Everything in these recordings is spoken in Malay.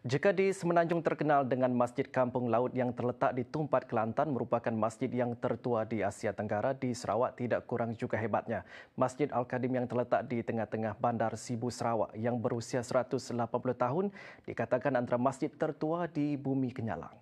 Jika di Semenanjung terkenal dengan Masjid Kampung Laut yang terletak di Tumpat, Kelantan merupakan masjid yang tertua di Asia Tenggara, di Sarawak tidak kurang juga hebatnya. Masjid Al-Kadim yang terletak di tengah-tengah Bandar Sibu Sarawak yang berusia 180 tahun dikatakan antara masjid tertua di bumi Kenyalang.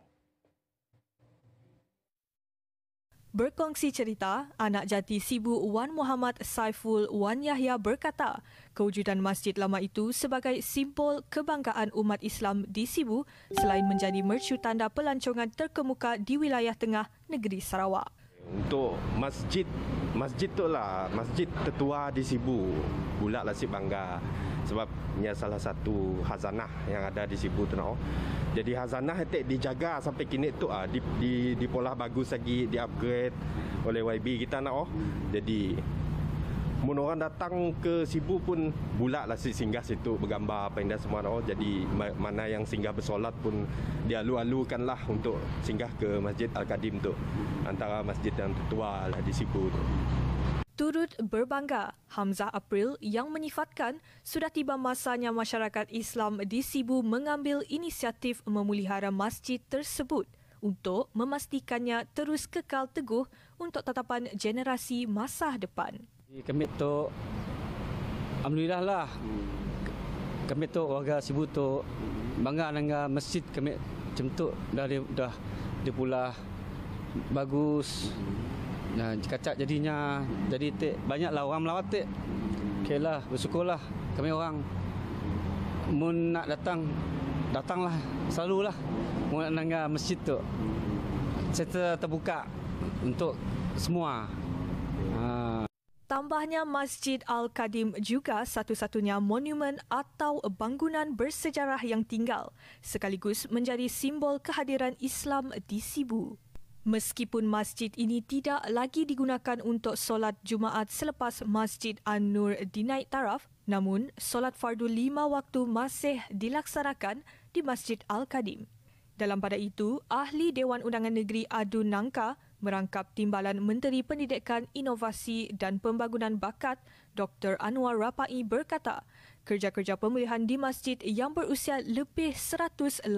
berkongsi cerita, anak jati Sibu Wan Muhammad Saiful Wan Yahya berkata, kewujudan masjid lama itu sebagai simbol kebanggaan umat Islam di Sibu selain menjadi mercu tanda pelancongan terkemuka di wilayah tengah negeri Sarawak. Untuk masjid, masjid tu lah, masjid tertua di Sibu, pula lah si bangga sebab ia salah satu hazanah yang ada di Sibu tu no. Jadi hazanah itu dijaga sampai kini itu ah di di dipolah bagus lagi di upgrade oleh YB kita nak oh. Jadi mun orang datang ke Sibu pun bulatlah si singgah situ bergambar apa indah semua oh, Jadi mana yang singgah bersolat pun dia alu-alukan lah untuk singgah ke Masjid Al-Kadim tu antara masjid yang tua lah di Sibu tu turut berbangga Hamzah April yang menyifatkan sudah tiba masanya masyarakat Islam di Sibu mengambil inisiatif memulihara masjid tersebut untuk memastikannya terus kekal teguh untuk tatapan generasi masa depan. Kami tu alhamdulillah lah. Kami tu warga Sibu tu bangga dengan masjid kami cemtuk dari dah dipulah bagus. Jika cak jadinya jadi tik banyaklah orang melawat tik. Okeylah, bersyukurlah kami orang mun nak datang datanglah selalulah mun nak nangga masjid tu. Cerita terbuka untuk semua. Ha. Tambahnya Masjid Al-Kadim juga satu-satunya monumen atau bangunan bersejarah yang tinggal sekaligus menjadi simbol kehadiran Islam di Sibu. Meskipun masjid ini tidak lagi digunakan untuk solat Jumaat selepas Masjid An-Nur dinaik taraf, namun solat fardu lima waktu masih dilaksanakan di Masjid Al-Kadim. Dalam pada itu, Ahli Dewan Undangan Negeri Adun Nangka merangkap Timbalan Menteri Pendidikan Inovasi dan Pembangunan Bakat Dr. Anwar Rapai berkata, kerja-kerja pemulihan di masjid yang berusia lebih 180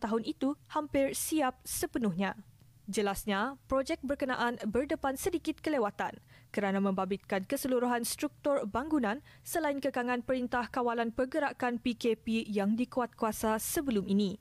tahun itu hampir siap sepenuhnya. Jelasnya, projek berkenaan berdepan sedikit kelewatan kerana membabitkan keseluruhan struktur bangunan selain kekangan perintah kawalan pergerakan PKP yang dikuatkuasa sebelum ini.